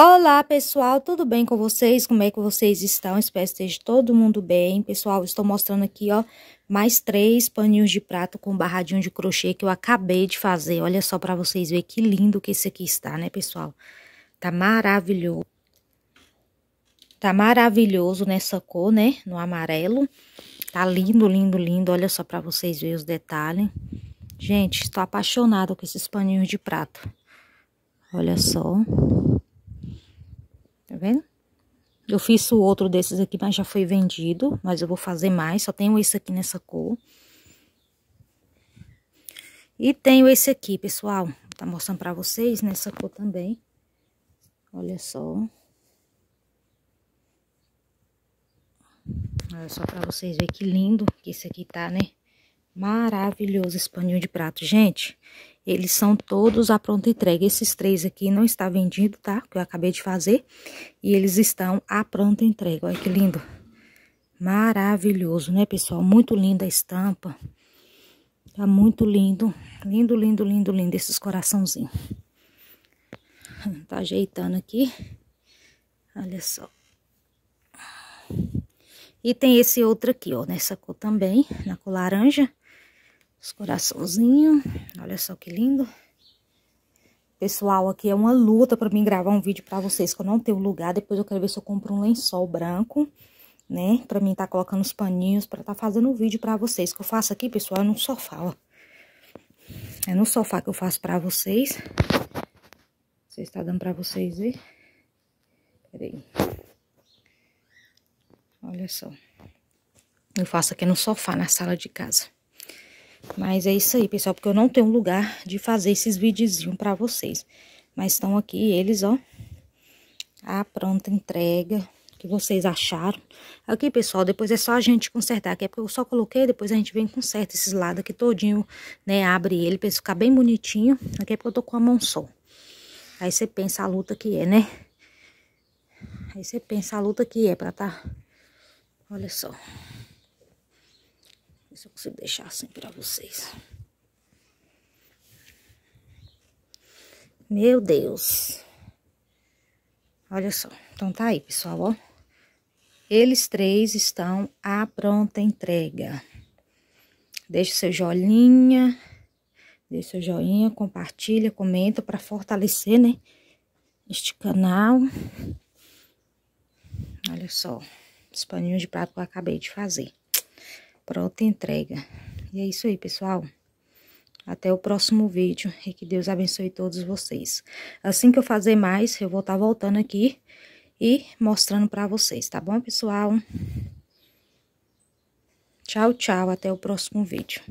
Olá pessoal, tudo bem com vocês? Como é que vocês estão? Espero que esteja todo mundo bem. Pessoal, estou mostrando aqui, ó, mais três paninhos de prato com barradinho de crochê que eu acabei de fazer. Olha só para vocês verem que lindo que esse aqui está, né pessoal? Tá maravilhoso. Tá maravilhoso nessa cor, né? No amarelo. Tá lindo, lindo, lindo. Olha só para vocês verem os detalhes. Gente, estou apaixonada com esses paninhos de prato. Olha só vendo? Eu fiz o outro desses aqui, mas já foi vendido, mas eu vou fazer mais, só tenho esse aqui nessa cor. E tenho esse aqui, pessoal, tá mostrando pra vocês nessa cor também. Olha só. Olha só pra vocês verem que lindo que esse aqui tá, né? Maravilhoso esse paninho de prato. Gente, eles são todos à pronta entrega. Esses três aqui não está vendido, tá? Que eu acabei de fazer. E eles estão à pronta entrega. Olha que lindo. Maravilhoso, né, pessoal? Muito linda a estampa. Tá muito lindo. Lindo, lindo, lindo, lindo esses coraçãozinhos. Tá ajeitando aqui. Olha só. E tem esse outro aqui, ó, nessa cor também, na cor laranja. Os coraçãozinhos. Olha só que lindo. Pessoal, aqui é uma luta para mim gravar um vídeo para vocês, que eu não tenho lugar. Depois eu quero ver se eu compro um lençol branco, né? Para mim tá colocando os paninhos, para tá fazendo um vídeo para vocês. que eu faço aqui, pessoal, é no sofá, ó. É no sofá que eu faço para vocês. Vocês estão tá dando para vocês ver. Peraí. Olha só. Eu faço aqui no sofá, na sala de casa. Mas é isso aí, pessoal, porque eu não tenho lugar de fazer esses videozinhos pra vocês. Mas estão aqui eles, ó. A pronta entrega que vocês acharam. Aqui, pessoal, depois é só a gente consertar aqui, é porque eu só coloquei, depois a gente vem e conserta esses lados aqui todinho, né? Abre ele pra ficar bem bonitinho. Aqui é porque eu tô com a mão só. Aí você pensa a luta que é, né? Aí você pensa a luta que é pra tá... Olha só se eu consigo deixar assim pra vocês. Meu Deus. Olha só. Então tá aí, pessoal, ó. Eles três estão à pronta entrega. Deixe seu joinha, deixe seu joinha, compartilha, comenta para fortalecer, né? Este canal. Olha só, os paninhos de prato que eu acabei de fazer. Pronta entrega. E é isso aí, pessoal. Até o próximo vídeo e que Deus abençoe todos vocês. Assim que eu fazer mais, eu vou estar tá voltando aqui e mostrando para vocês, tá bom, pessoal? Tchau, tchau, até o próximo vídeo.